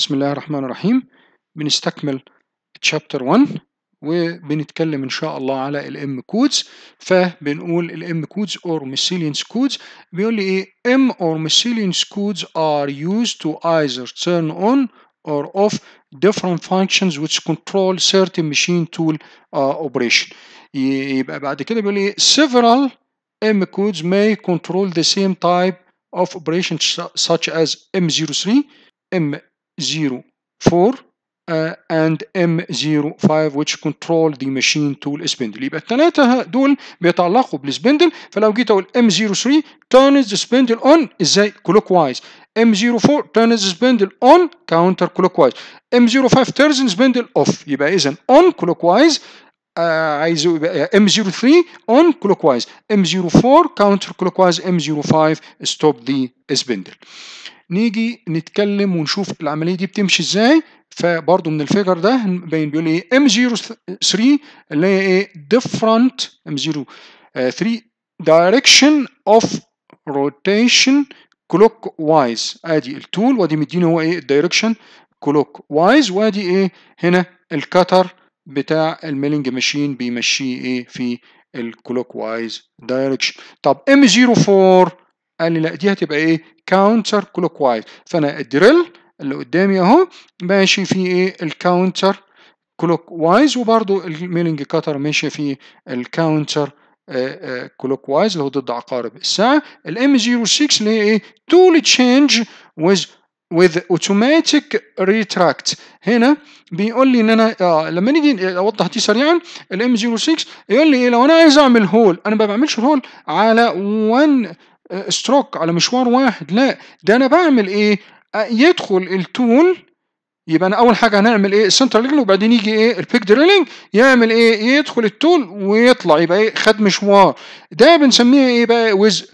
بسم الله الرحمن الرحيم بنستكمل تشابتر 1 وبنتكلم ان شاء الله على M codes فبنقول M codes or miscellaneous codes بيقول لي ايه M or miscellaneous codes are used to either turn on or off different functions which control certain machine tool uh, operation يبقى بعد كده بيقول لي several m codes may control the same type of operations such as m03 m 0 4 uh, and m 05 which control the machine tool spindle يبقى الثلاثة دول بيتعلقوا بالسبندل فلو جيت أقول M03 turns the spindle on إزاي clockwise M04 turns the spindle on counter clockwise M05 turns the spindle off يبقى إذا on clockwise عايزه يبقى M03 on clockwise ام 04 counter clockwise ام 05 ستوب ذا spindle نيجي نتكلم ونشوف العملية دي بتمشي ازاي فبرضه من الفيجر ده باين بيقول ايه ام 03 اللي هي ايه ديفرنت ام 03 اوف روتيشن كلوك وايز ادي التول وادي مديني هو ايه الدايركشن كلوك وايز وادي ايه هنا الكتر بتاع الميلنج ماشين بيمشيه ايه في الكلوك وايز دايركشن طب ام 04 قال لي لا دي هتبقى ايه كاونتر كلوك وايز فانا الدريل اللي قدامي اهو ماشي في ايه الكاونتر كلوك وايز وبرده الميلنج كاتر ماشي في الكاونتر كلوك وايز اللي هو ضد عقارب الساعه الام 06 اللي هي ايه تول تشينج ويز with automatic retract هنا بيقول لي ان انا آه لما نيجي آه، اوضح دي سريعا الام 06 يقول لي ايه لو انا عايز اعمل هول انا ما بعملش هول على وان آه، ستروك على مشوار واحد لا ده انا بعمل ايه آه، يدخل التول يبقى انا اول حاجه هنعمل ايه السنتر ليجل وبعدين يجي ايه البيك دريلينج يعمل ايه يدخل التول ويطلع يبقى ايه خد مشوار ده بنسميه ايه بقى ويز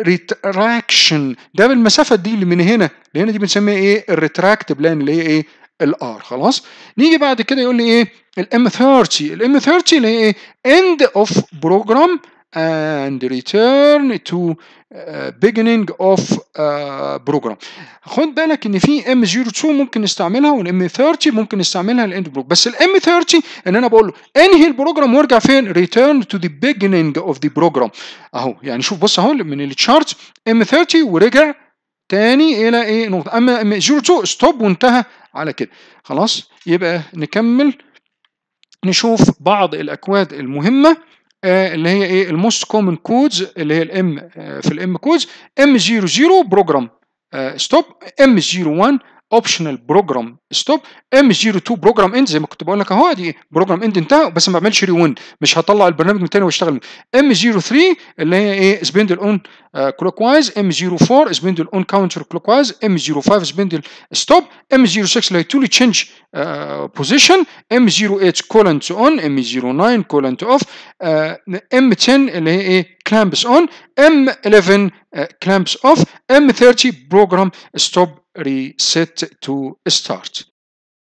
ريتراكشن ده بالمسافه دي اللي من هنا لهنا دي بنسميها ايه الريتراكت بلان اللي هي ايه الار خلاص نيجي بعد كده يقول لي ايه الام 30 الام 30 اللي هي ايه اند اوف بروجرام and return to uh, beginning of uh, program خد بالك ان في ام 02 ممكن نستعملها والام 30 ممكن نستعملها للاند بلوك بس الام 30 ان انا بقول له انهي البروجرام وارجع فين return to the beginning of the program اهو يعني شوف بص اهو من التشارت ام 30 ورجع تاني الى ايه نقطه اما ام 02 ستوب وانتهى على كده خلاص يبقى نكمل نشوف بعض الاكواد المهمه آه، اللي هي ايه الموست كومن كودز اللي هي الام آه، في الام كودز ام 00 بروجرام ستوب ام 01 اوبشنال بروجرام ستوب ام 02 بروجرام اند زي ما كنت بقول لك اهو دي بروجرام اند انتهى بس ما بعملش وين مش هطلع البرنامج من تاني واشتغل ام 03 اللي هي ايه سبندل اون كلوك وايز ام 04 سبندل اون كاونتر كلوك وايز ام 05 سبندل ستوب ام 06 اللي هي تولي تشينج بوزيشن ام 08 كولن تو اون ام 09 كولن تو اوف ام 10 اللي هي ايه كلامبس اون ام 11 كلامبس اوف ام 30 بروجرام ستوب reset to start